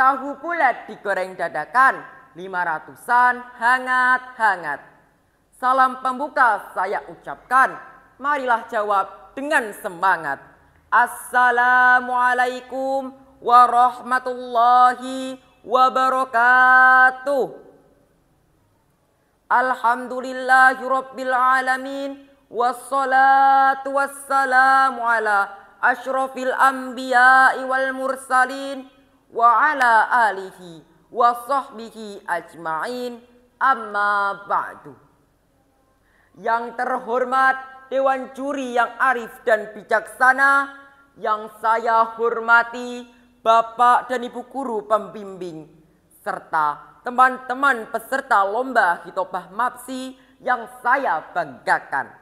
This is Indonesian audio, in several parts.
Tahu bulat digoreng dadakan, 500-an hangat-hangat. Salam pembuka saya ucapkan, marilah jawab dengan semangat. Assalamualaikum warahmatullahi wabarakatuh. Alhamdulillahirrabbilalamin Wassalatu wassalamu ala ashrafil anbiya'i wal mursalin wa ala alihi wa sahbihi ajma'in amma ba'du. Yang terhormat Dewan Juri yang arif dan bijaksana yang saya hormati Bapak dan Ibu Guru Pembimbing serta teman-teman peserta Lomba Hitobah Mapsi yang saya banggakan.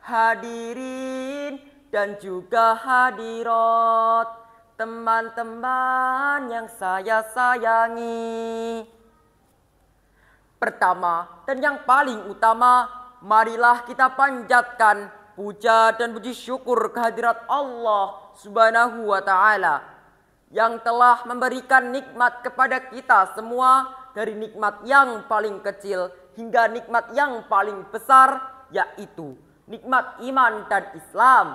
Hadirin dan juga hadirat teman-teman yang saya sayangi. Pertama dan yang paling utama, marilah kita panjatkan puja dan puji syukur kehadirat Allah Subhanahu wa taala yang telah memberikan nikmat kepada kita semua dari nikmat yang paling kecil hingga nikmat yang paling besar yaitu nikmat iman dan Islam.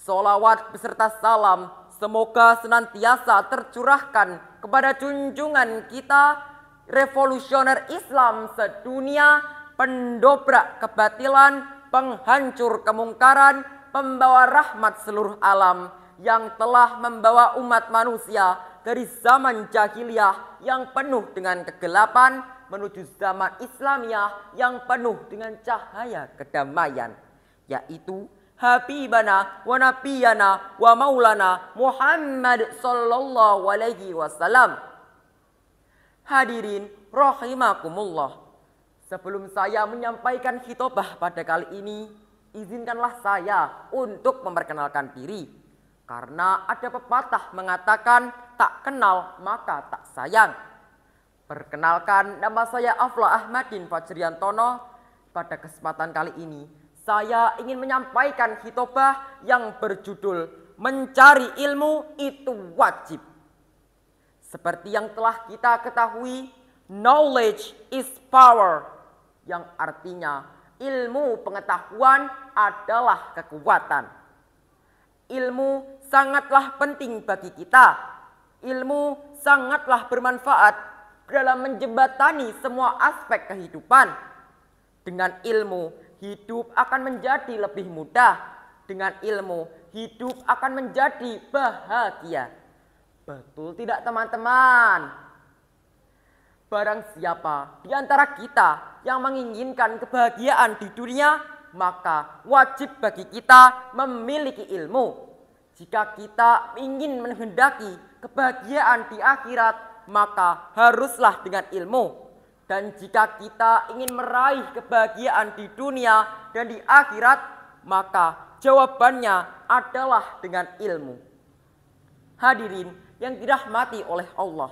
Solawat beserta salam Semoga senantiasa tercurahkan kepada junjungan kita revolusioner Islam sedunia, pendobrak kebatilan, penghancur kemungkaran, pembawa rahmat seluruh alam yang telah membawa umat manusia dari zaman jahiliyah yang penuh dengan kegelapan menuju zaman Islamiah yang penuh dengan cahaya kedamaian, yaitu habibana wa nabiyana wa maulana Muhammad sallallahu alaihi wasallam. Hadirin rahimakumullah. Sebelum saya menyampaikan khitobah pada kali ini, izinkanlah saya untuk memperkenalkan diri. Karena ada pepatah mengatakan tak kenal maka tak sayang. Perkenalkan nama saya Afla Ahmadin Fajriantono. Pada kesempatan kali ini saya ingin menyampaikan khitobah yang berjudul Mencari ilmu itu wajib. Seperti yang telah kita ketahui, knowledge is power. Yang artinya ilmu pengetahuan adalah kekuatan. Ilmu sangatlah penting bagi kita. Ilmu sangatlah bermanfaat dalam menjembatani semua aspek kehidupan. Dengan ilmu hidup akan menjadi lebih mudah. Dengan ilmu, hidup akan menjadi bahagia. Betul tidak teman-teman? Barang siapa di antara kita yang menginginkan kebahagiaan di dunia, maka wajib bagi kita memiliki ilmu. Jika kita ingin menghendaki kebahagiaan di akhirat, maka haruslah dengan ilmu. Dan jika kita ingin meraih kebahagiaan di dunia dan di akhirat, maka jawabannya adalah dengan ilmu. Hadirin yang dirahmati oleh Allah.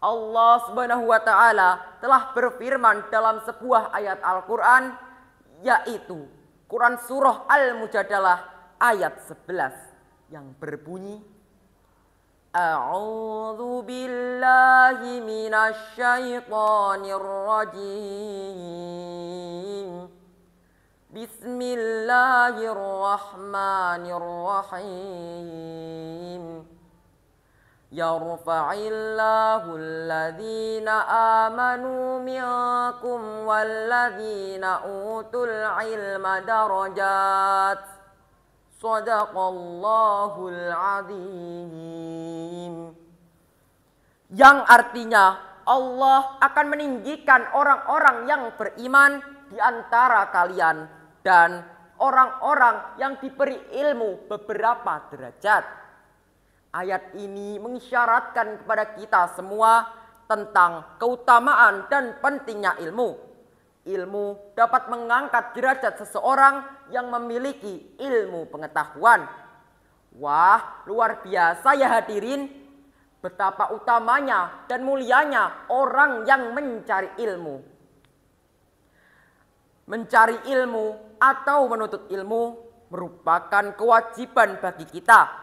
Allah Subhanahu wa taala telah berfirman dalam sebuah ayat Al-Qur'an yaitu Quran surah Al-Mujadalah ayat 11 yang berbunyi أعوذ بالله من الشيطان الرجيم بسم الله الرحمن الرحيم يرفع الله الذين آمنوا منكم والذين أوتوا العلم درجات Sadaqallahul Yang artinya Allah akan meninggikan orang-orang yang beriman di antara kalian dan orang-orang yang diberi ilmu beberapa derajat. Ayat ini mengisyaratkan kepada kita semua tentang keutamaan dan pentingnya ilmu Ilmu dapat mengangkat derajat seseorang yang memiliki ilmu pengetahuan. Wah, luar biasa ya hadirin. Betapa utamanya dan mulianya orang yang mencari ilmu. Mencari ilmu atau menuntut ilmu merupakan kewajiban bagi kita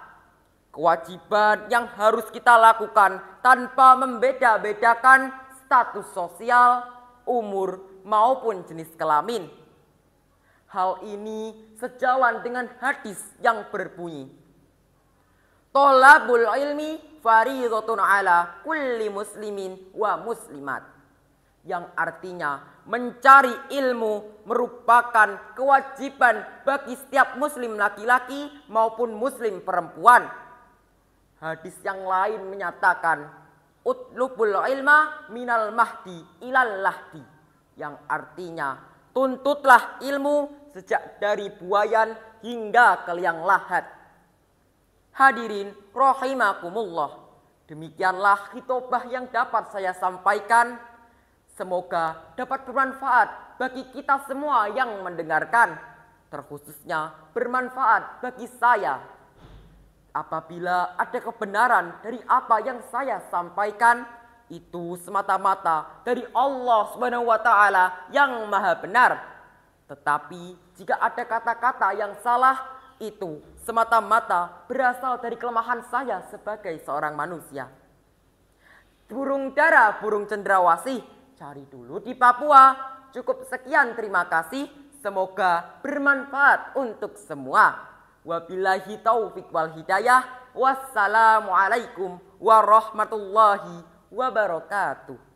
kewajiban yang harus kita lakukan tanpa membeda-bedakan status sosial, umur, maupun jenis kelamin. Hal ini sejalan dengan hadis yang berbunyi. Tolabul ilmi faridotun ala kulli muslimin wa muslimat. Yang artinya mencari ilmu merupakan kewajiban bagi setiap muslim laki-laki maupun muslim perempuan. Hadis yang lain menyatakan utlubul ilma minal mahdi ilal lahdi yang artinya tuntutlah ilmu sejak dari buayan hingga ke liang lahat. Hadirin rahimakumullah. Demikianlah khitobah yang dapat saya sampaikan. Semoga dapat bermanfaat bagi kita semua yang mendengarkan. Terkhususnya bermanfaat bagi saya. Apabila ada kebenaran dari apa yang saya sampaikan, itu semata-mata dari Allah Subhanahu wa taala yang maha benar. Tetapi jika ada kata-kata yang salah itu semata-mata berasal dari kelemahan saya sebagai seorang manusia. Burung dara, burung cendrawasih, cari dulu di Papua. Cukup sekian, terima kasih. Semoga bermanfaat untuk semua. Wabillahi taufiq wal hidayah. Wassalamualaikum warahmatullahi wabarakatuh.